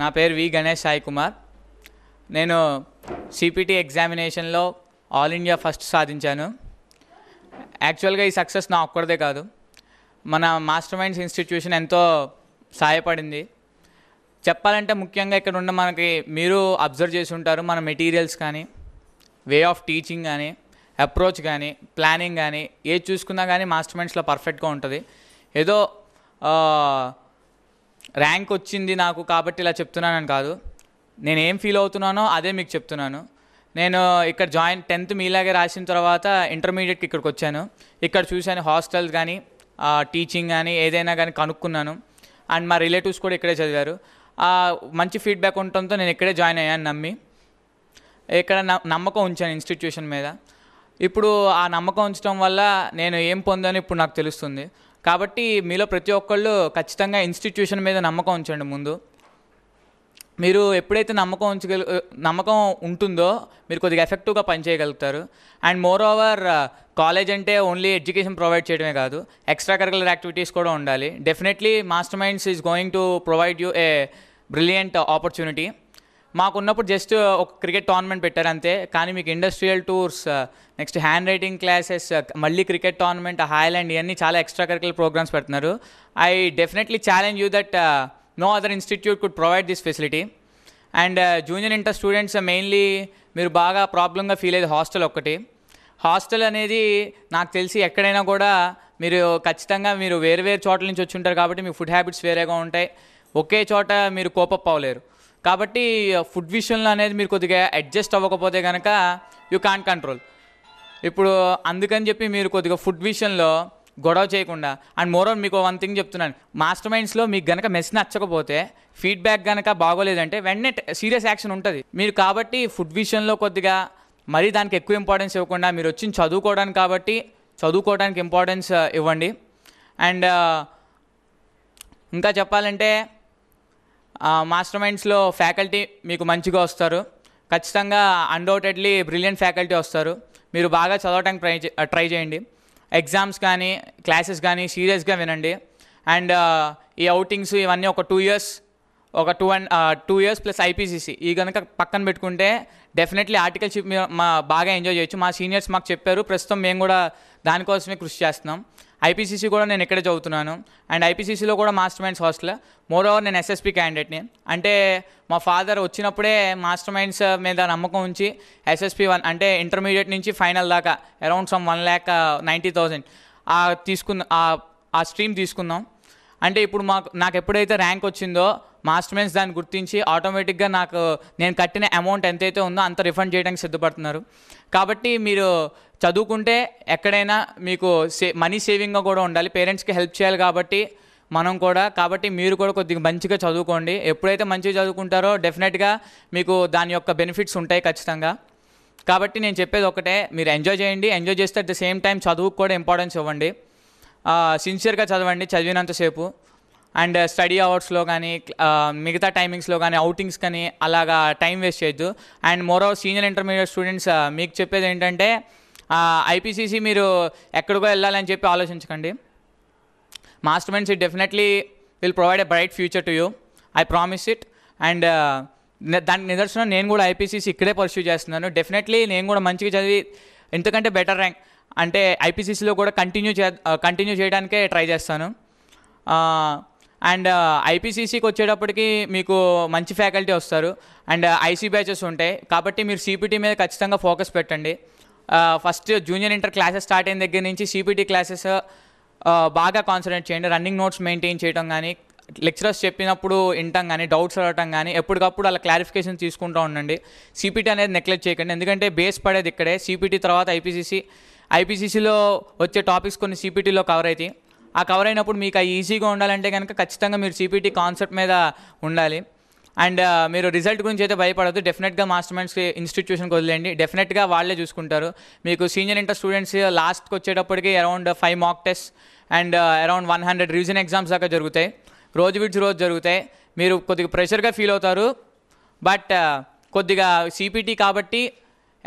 నా పేరు వి గణేష్ సాయి కుమార్ నేను సిపిటి ఎగ్జామినేషన్లో ఆల్ ఇండియా ఫస్ట్ సాధించాను యాక్చువల్గా ఈ సక్సెస్ నా ఒక్కడదే కాదు మన మాస్టర్ మైండ్స్ ఇన్స్టిట్యూషన్ ఎంతో సహాయపడింది చెప్పాలంటే ముఖ్యంగా ఇక్కడ ఉన్న మనకి మీరు అబ్జర్వ్ చేసి ఉంటారు మన మెటీరియల్స్ కానీ వే ఆఫ్ టీచింగ్ కానీ అప్రోచ్ కానీ ప్లానింగ్ కానీ ఏది చూసుకున్నా కానీ మాస్టర్ మైండ్స్లో పర్ఫెక్ట్గా ఉంటుంది ఏదో ర్యాంక్ వచ్చింది నాకు కాబట్టి ఇలా చెప్తున్నానని కాదు నేను ఏం ఫీల్ అవుతున్నానో అదే మీకు చెప్తున్నాను నేను ఇక్కడ జాయిన్ టెన్త్ మీలాగే రాసిన తర్వాత ఇంటర్మీడియట్కి ఇక్కడికి వచ్చాను ఇక్కడ చూశాను హాస్టల్స్ కానీ టీచింగ్ కానీ ఏదైనా కానీ కనుక్కున్నాను అండ్ మా రిలేటివ్స్ కూడా ఇక్కడే చదివారు మంచి ఫీడ్బ్యాక్ ఉండటంతో నేను ఇక్కడే జాయిన్ అయ్యాను నమ్మి ఇక్కడ నమ్మకం ఉంచాను ఇన్స్టిట్యూషన్ మీద ఇప్పుడు ఆ నమ్మకం ఉంచడం వల్ల నేను ఏం పొందాను ఇప్పుడు నాకు తెలుస్తుంది కాబట్టి మీలో ప్రతి ఒక్కళ్ళు ఖచ్చితంగా ఇన్స్టిట్యూషన్ మీద నమ్మకం ఉంచండి ముందు మీరు ఎప్పుడైతే నమ్మకం ఉంచగల నమ్మకం ఉంటుందో మీరు కొద్దిగా ఎఫెక్టివ్గా పనిచేయగలుగుతారు అండ్ మోర్ ఓవర్ కాలేజ్ అంటే ఓన్లీ ఎడ్యుకేషన్ ప్రొవైడ్ చేయడమే కాదు ఎక్స్ట్రా కరికులర్ యాక్టివిటీస్ కూడా ఉండాలి definitely Master Minds is going to provide you a brilliant opportunity మాకున్నప్పుడు జస్ట్ ఒక క్రికెట్ టోర్నమెంట్ పెట్టారు అంతే కానీ మీకు industrial tours next handwriting classes మళ్ళీ క్రికెట్ టోర్నమెంట్ హాయ్లాండ్ ఇవన్నీ చాలా ఎక్స్ట్రా కరికులర్ ప్రోగ్రామ్స్ పెడుతున్నారు I definitely challenge you that no other institute could provide this facility and junior inter students mainly మీరు బాగా ప్రాబ్లంగా ఫీల్ అయ్యేది హాస్టల్ ఒక్కటి హాస్టల్ అనేది నాకు తెలిసి ఎక్కడైనా కూడా మీరు ఖచ్చితంగా మీరు వేరు వేరు చోట్ల నుంచి వచ్చి ఉంటారు కాబట్టి మీ ఫుడ్ హ్యాబిట్స్ వేరేగా ఉంటాయి ఒకే చోట మీరు కోపప్ అవ్వలేరు కాబట్టి ఫుడ్ uh, విషయంలో అనేది మీరు కొద్దిగా అడ్జస్ట్ అవ్వకపోతే కనుక యూ కాన్ కంట్రోల్ ఇప్పుడు అందుకని చెప్పి మీరు కొద్దిగా ఫుడ్ విషయంలో గొడవ చేయకుండా అండ్ మోర్ మీకు వన్ థింగ్ చెప్తున్నాను మాస్టర్ మైండ్స్లో మీకు గనక మెస్ నచ్చకపోతే ఫీడ్బ్యాక్ కనుక బాగోలేదంటే వెంటనే సీరియస్ యాక్షన్ ఉంటుంది మీరు కాబట్టి ఫుడ్ విషయంలో కొద్దిగా మరీ దానికి ఎక్కువ ఇంపార్టెన్స్ ఇవ్వకుండా మీరు వచ్చి చదువుకోవడానికి కాబట్టి చదువుకోవడానికి ఇంపార్టెన్స్ uh, ఇవ్వండి అండ్ uh, ఇంకా చెప్పాలంటే మాస్టర్ మైండ్స్లో ఫ్యాకల్టీ మీకు మంచిగా వస్తారు ఖచ్చితంగా అన్డౌటెడ్లీ బ్రిలియంట్ ఫ్యాకల్టీ వస్తారు మీరు బాగా చదవడానికి ట్రై ట్రై చేయండి ఎగ్జామ్స్ కానీ క్లాసెస్ కానీ సీరియస్గా వినండి అండ్ ఈ అవుటింగ్స్ ఇవన్నీ ఒక టూ ఇయర్స్ ఒక two and two years plus IPCC ఈ కనుక పక్కన పెట్టుకుంటే డెఫినెట్లీ ఆర్టికల్షిప్ మా బాగా ఎంజాయ్ చేయొచ్చు మా సీనియర్స్ మాకు చెప్పారు ప్రస్తుతం మేము కూడా దానికోసమే కృషి చేస్తున్నాం ఐపీసీసీ కూడా నేను ఇక్కడే చదువుతున్నాను అండ్ ఐపీసీసీలో కూడా Master Minds hostel moreover నేను ఎస్ఎస్పీ క్యాండిడేట్ని అంటే మా ఫాదర్ వచ్చినప్పుడే మాస్టర్ మైండ్స్ మీద నమ్మకం ఉంచి ఎస్ఎస్పీ వన్ అంటే ఇంటర్మీడియట్ నుంచి ఫైనల్ దాకా around some one lakh ninety thousand తీసుకున్న ఆ స్ట్రీమ్ తీసుకుందాం అంటే ఇప్పుడు మాకు నాకు ఎప్పుడైతే ర్యాంక్ వచ్చిందో మాస్టర్ మాస్టర్మెంట్స్ దాన్ని గుర్తించి ఆటోమేటిక్గా నాకు నేను కట్టిన అమౌంట్ ఎంతైతే ఉందో అంత రిఫండ్ చేయడానికి సిద్ధపడుతున్నారు కాబట్టి మీరు చదువుకుంటే ఎక్కడైనా మీకు సే మనీ సేవింగ్గా కూడా ఉండాలి పేరెంట్స్కి హెల్ప్ చేయాలి కాబట్టి మనం కూడా కాబట్టి మీరు కూడా కొద్దిగా మంచిగా చదువుకోండి ఎప్పుడైతే మంచిగా చదువుకుంటారో డెఫినెట్గా మీకు దాని యొక్క బెనిఫిట్స్ ఉంటాయి ఖచ్చితంగా కాబట్టి నేను చెప్పేది ఒకటే మీరు ఎంజాయ్ చేయండి ఎంజాయ్ చేస్తే అట్ ద సేమ్ టైం చదువుకు కూడా ఇంపార్టెన్స్ ఇవ్వండి సిన్సియర్గా చదవండి చదివినంతసేపు అండ్ స్టడీ uh, అవర్స్లో కానీ మిగతా టైమింగ్స్లో కానీ అవుటింగ్స్ కానీ అలాగా టైం వేస్ట్ చేయొద్దు and moreover senior intermediate students మీకు చెప్పేది ఏంటంటే ఐపీసీసీ మీరు ఎక్కడికో వెళ్ళాలని చెప్పి ఆలోచించకండి Master Minds it definitely will provide a bright future to you I promise it and uh, దానికి నిదర్శనం నేను కూడా ఐపీసీసీ ఇక్కడే పర్సూ చేస్తున్నాను డెఫినెట్లీ నేను కూడా మంచిగా చదివి ఎందుకంటే బెటర్ ర్యాంక్ అంటే ఐపీసీసీలో కూడా కంటిన్యూ చే కంటిన్యూ చేయడానికే ట్రై చేస్తాను అండ్ ఐపీసీసీకి వచ్చేటప్పటికి మీకు మంచి ఫ్యాకల్టీ వస్తారు అండ్ ఐసీ బ్యాచెస్ ఉంటాయి కాబట్టి మీరు సిపిటీ మీద ఖచ్చితంగా ఫోకస్ పెట్టండి first junior inter classes start అయిన దగ్గర నుంచి సిపిటీ క్లాసెస్ బాగా కాన్సన్ట్రేట్ చేయండి రన్నింగ్ నోట్స్ మెయింటైన్ చేయడం కానీ లెక్చరర్స్ చెప్పినప్పుడు వినటం కానీ డౌట్స్ అడగటం కానీ ఎప్పటికప్పుడు అలా క్లారిఫికేషన్ తీసుకుంటూ ఉండండి సిపిటీ అనేది నెగ్లెక్ట్ చేయకండి ఎందుకంటే బేస్ పడేది ఇక్కడే సిపిటీ తర్వాత ఐపీసీసీ ఐపీసీసీలో వచ్చే టాపిక్స్ కొన్ని సిపిటీలో కవర్ అవుతాయి ఆ కవర్ అయినప్పుడు మీకు ఆ ఈజీగా ఉండాలంటే కనుక ఖచ్చితంగా మీరు సిపిటీ కాన్సెప్ట్ మీద ఉండాలి అండ్ uh, మీరు రిజల్ట్ గురించి అయితే భయపడద్దు డెఫినెట్గా మాస్టర్ మైండ్స్ ఇన్స్టిట్యూషన్కి వదిలేండి డెఫినెట్గా వాళ్ళే చూసుకుంటారు మీకు సీనియర్ ఇంటర్ స్టూడెంట్స్ లాస్ట్కి వచ్చేటప్పటికి around five mock test and around one hundred revision exams దాకా జరుగుతాయి రోజు విడిచి రోజు జరుగుతాయి మీరు కొద్దిగా ప్రెషర్గా ఫీల్ అవుతారు బట్ uh, కొద్దిగా సిపిటీ కాబట్టి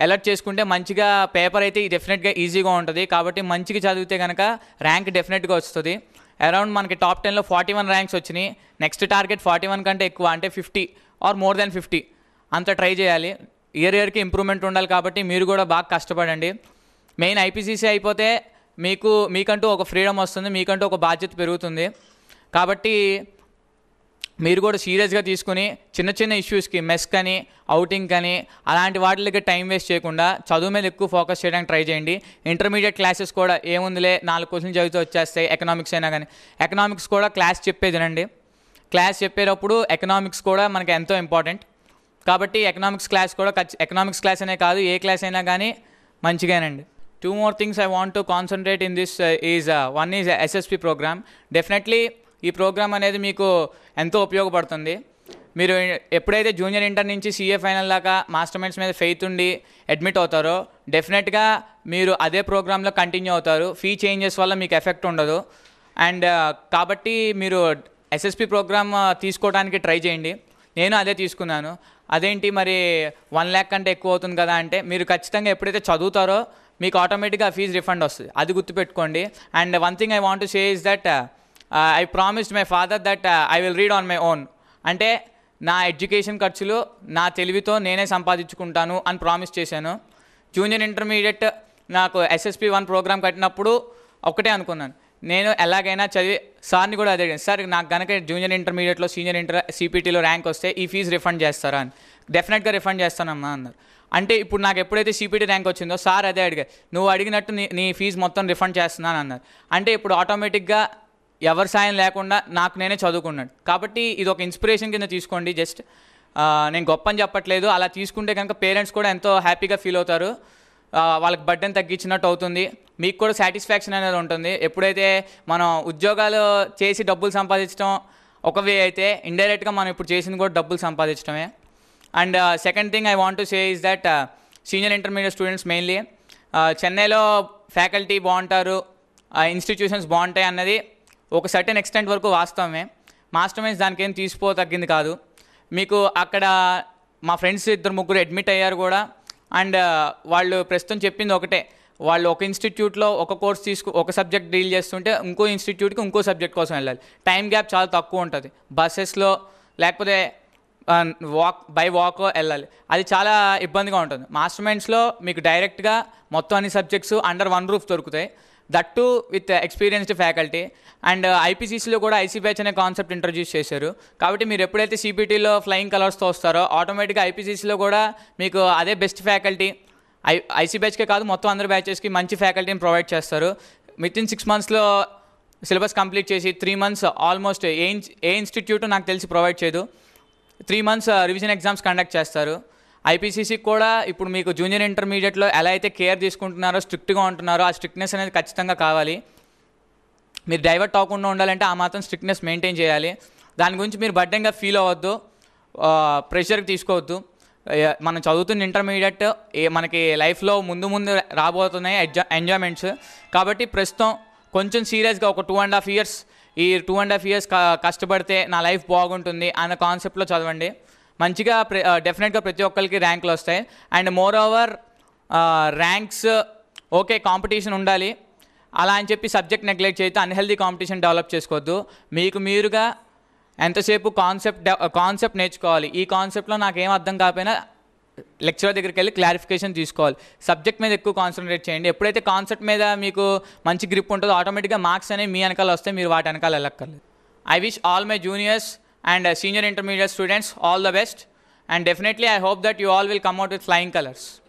అలర్ట్ చేసుకుంటే మంచిగా పేపర్ అయితే డెఫినెట్గా ఈజీగా ఉంటుంది కాబట్టి మంచిగా చదివితే కనుక ర్యాంక్ డెఫినెట్గా వస్తుంది అరౌండ్ మనకి టాప్ టెన్లో ఫార్టీ వన్ ర్యాంక్స్ వచ్చినాయి నెక్స్ట్ టార్గెట్ ఫార్టీ వన్ కంటే ఎక్కువ అంటే fifty or more than fifty అంత ట్రై చేయాలి ఇయర్ ఇయర్కి ఇంప్రూవ్మెంట్ ఉండాలి కాబట్టి మీరు కూడా బాగా కష్టపడండి మెయిన్ ఐపీసీసీ అయిపోతే మీకు మీకంటూ ఒక ఫ్రీడమ్ వస్తుంది మీకంటూ ఒక బాధ్యత పెరుగుతుంది కాబట్టి మీరు కూడా సీరియస్గా తీసుకుని చిన్న చిన్న ఇష్యూస్కి మెస్ అని అవుటింగ్ కానీ అలాంటి వాటికి టైం వేస్ట్ చేయకుండా చదువు మీద ఎక్కువ ఫోకస్ చేయడానికి ట్రై చేయండి ఇంటర్మీడియట్ క్లాసెస్ కూడా ఏముందిలే నాలుగు క్వశ్చన్ చదివితే వచ్చేస్తాయి ఎకనామిక్స్ అయినా కానీ ఎకనామిక్స్ కూడా క్లాస్ చెప్పేది అండి క్లాస్ చెప్పేటప్పుడు ఎకనామిక్స్ కూడా మనకి ఎంతో ఇంపార్టెంట్ కాబట్టి ఎకనామిక్స్ క్లాస్ కూడా ఎకనామిక్స్ క్లాస్ అనే కాదు ఏ క్లాస్ అయినా కానీ మంచిగానండి two more things I want to concentrate in this is one is SSP programme definitely ఈ ప్రోగ్రామ్ అనేది మీకు ఎంతో ఉపయోగపడుతుంది మీరు ఎప్పుడైతే జూనియర్ ఇంటర్ నుంచి సీఏ ఫైనల్ దాకా మాస్టర్ మైండ్స్ మీద ఫెయిత్ ఉండి అడ్మిట్ అవుతారో డెఫినెట్గా మీరు అదే ప్రోగ్రాంలో కంటిన్యూ అవుతారు ఫీ చేంజెస్ వల్ల మీకు ఎఫెక్ట్ ఉండదు అండ్ కాబట్టి మీరు ఎస్ఎస్పి ప్రోగ్రామ్ తీసుకోవడానికి ట్రై చేయండి నేను అదే తీసుకున్నాను అదేంటి మరి వన్ ల్యాక్ కంటే ఎక్కువ అవుతుంది కదా అంటే మీరు ఖచ్చితంగా ఎప్పుడైతే చదువుతారో మీకు ఆటోమేటిక్గా ఫీజు రిఫండ్ వస్తుంది అది గుర్తుపెట్టుకోండి and one thing I want to say is that I promised my father that I will read on my own అంటే నా ఎడ్యుకేషన్ ఖర్చులు నా తెలివితో నేనే సంపాదించుకుంటాను అని ప్రామిస్ చేశాను జూనియర్ ఇంటర్మీడియట్ నాకు ఎస్ఎస్పి వన్ ప్రోగ్రామ్ కట్టినప్పుడు ఒకటే అనుకున్నాను నేను ఎలాగైనా చదివి సార్ని కూడా అదే సార్ నాకు కనుక జూనియర్ ఇంటర్మీడియట్లో సీనియర్ ఇంటర్ సిపిటీలో ర్యాంక్ వస్తే ఈ ఫీజు రిఫండ్ చేస్తారా అని డెఫినెట్గా రిఫండ్ చేస్తానమ్మా అన్నారు అంటే ఇప్పుడు నాకు ఎప్పుడైతే సిపిటీ ర్యాంక్ వచ్చిందో సార్ అదే అడిగారు నువ్వు అడిగినట్టు నీ నీ ఫీజు మొత్తం రిఫండ్ చేస్తున్నాను అన్నారు అంటే ఇప్పుడు ఆటోమేటిక్గా ఎవరి సాయం లేకుండా నాకు నేనే చదువుకున్నాడు కాబట్టి ఇది ఒక ఇన్స్పిరేషన్ కింద తీసుకోండి జస్ట్ నేను గొప్ప అని చెప్పట్లేదు అలా తీసుకుంటే కనుక పేరెంట్స్ కూడా ఎంతో హ్యాపీగా ఫీల్ అవుతారు వాళ్ళకి బర్డెన్ తగ్గించినట్టు అవుతుంది మీకు కూడా సాటిస్ఫాక్షన్ అనేది ఉంటుంది ఎప్పుడైతే మనం ఉద్యోగాలు చేసి డబ్బులు సంపాదించడం ఒక వే అయితే ఇండైరెక్ట్గా మనం ఇప్పుడు చేసింది కూడా డబ్బులు సంపాదించడమే and second thing I want to say is that senior intermediate students mainly చెన్నైలో ఫ్యాకల్టీ బాగుంటారు ఇన్స్టిట్యూషన్స్ బాగుంటాయి అన్నది ఒక సర్టెన్ ఎక్స్టెంట్ వరకు వాస్తవమే మాస్టర్ మైండ్స్ దానికేం తీసిపో తగ్గింది కాదు మీకు అక్కడ మా ఫ్రెండ్స్ ఇద్దరు ముగ్గురు అడ్మిట్ అయ్యారు కూడా అండ్ uh, వాళ్ళు ప్రస్తుతం చెప్పింది ఒకటే వాళ్ళు ఒక ఇన్స్టిట్యూట్లో ఒక కోర్స్ తీసుకు ఒక సబ్జెక్ట్ డీల్ చేస్తుంటే ఇంకో ఇన్స్టిట్యూట్కి ఇంకో సబ్జెక్ట్ కోసం వెళ్ళాలి టైం గ్యాప్ చాలా తక్కువ ఉంటుంది బస్సెస్లో లేకపోతే వాక్ బై వాక్ వెళ్ళాలి అది చాలా ఇబ్బందిగా ఉంటుంది మాస్టర్ మైండ్స్లో మీకు డైరెక్ట్గా మొత్తం అన్ని సబ్జెక్ట్స్ అండర్ వన్ రూఫ్ దొరుకుతాయి that too with experienced faculty and ఐపీసీసీలో కూడా ఐసీ బ్యాచ్ అనే కాన్సెప్ట్ ఇంట్రడ్యూస్ చేశారు కాబట్టి మీరు ఎప్పుడైతే సిపిటీలో ఫ్లయింగ్ కలర్స్తో వస్తారో ఆటోమేటిక్గా ఐపీసీసీలో కూడా మీకు అదే బెస్ట్ ఫ్యాకల్టీ ఐ ఐసీ బ్యాచ్కే కాదు మొత్తం అందరి బ్యాచెస్కి మంచి ఫ్యాకల్టీని ప్రొవైడ్ చేస్తారు విత్ ఇన్ సిక్స్ మంత్స్లో సిలబస్ కంప్లీట్ చేసి త్రీ మంత్స్ ఆల్మోస్ట్ ఏ ఏ ఇన్స్టిట్యూట్ నాకు తెలిసి ప్రొవైడ్ చేయదు three months revision exams conduct చేస్తారు ఐపీసీసీకి కూడా ఇప్పుడు మీకు జూనియర్ ఇంటర్మీడియట్లో ఎలా అయితే కేర్ తీసుకుంటున్నారో స్ట్రిక్ట్గా ఉంటున్నారో ఆ స్ట్రిక్ట్నెస్ అనేది ఖచ్చితంగా కావాలి మీరు డైవర్ట్ అవ్వకుండా ఉండాలంటే ఆ మాత్రం స్ట్రిక్ట్నెస్ మెయింటైన్ చేయాలి దాని గురించి మీరు బడ్డంగా ఫీల్ అవ్వద్దు ప్రెషర్కి తీసుకోవద్దు మనం చదువుతున్న ఇంటర్మీడియట్ ఏ మనకి లైఫ్లో ముందు ముందు రాబోతున్నాయి ఎడ్జా ఎంజాయ్మెంట్స్ కాబట్టి ప్రస్తుతం కొంచెం సీరియస్గా ఒక టూ అండ్ హాఫ్ ఇయర్స్ ఈ టూ అండ్ హాఫ్ ఇయర్స్ కష్టపడితే నా లైఫ్ బాగుంటుంది అన్న కాన్సెప్ట్లో చదవండి మంచిగా ప్ర డెఫినెట్గా ప్రతి ఒక్కరికి ర్యాంకులు వస్తాయి and moreover ranks okay competition ఉండాలి అలా అని చెప్పి సబ్జెక్ట్ నెగ్లెక్ట్ చేస్తే అన్హెల్దీ కాంపిటీషన్ డెవలప్ చేసుకోవద్దు మీకు మీరుగా ఎంతసేపు కాన్సెప్ట్ కాన్సెప్ట్ నేర్చుకోవాలి ఈ కాన్సెప్ట్లో నాకేం అర్థం కాకపోయినా లెక్చరర్ దగ్గరికి వెళ్ళి క్లారిఫికేషన్ తీసుకోవాలి సబ్జెక్ట్ మీద ఎక్కువ కాన్సన్ట్రేట్ చేయండి ఎప్పుడైతే కాన్సెప్ట్ మీద మీకు మంచి గ్రిప్ ఉంటుందో ఆటోమేటిక్గా మార్క్స్ అనేవి మీ వెనకాల వస్తే మీరు వాటి వెనకాల వెళ్ళక్కర్లేదు I wish all my juniors and uh, senior intermediate students all the best and definitely I hope that you all will come out with flying colors.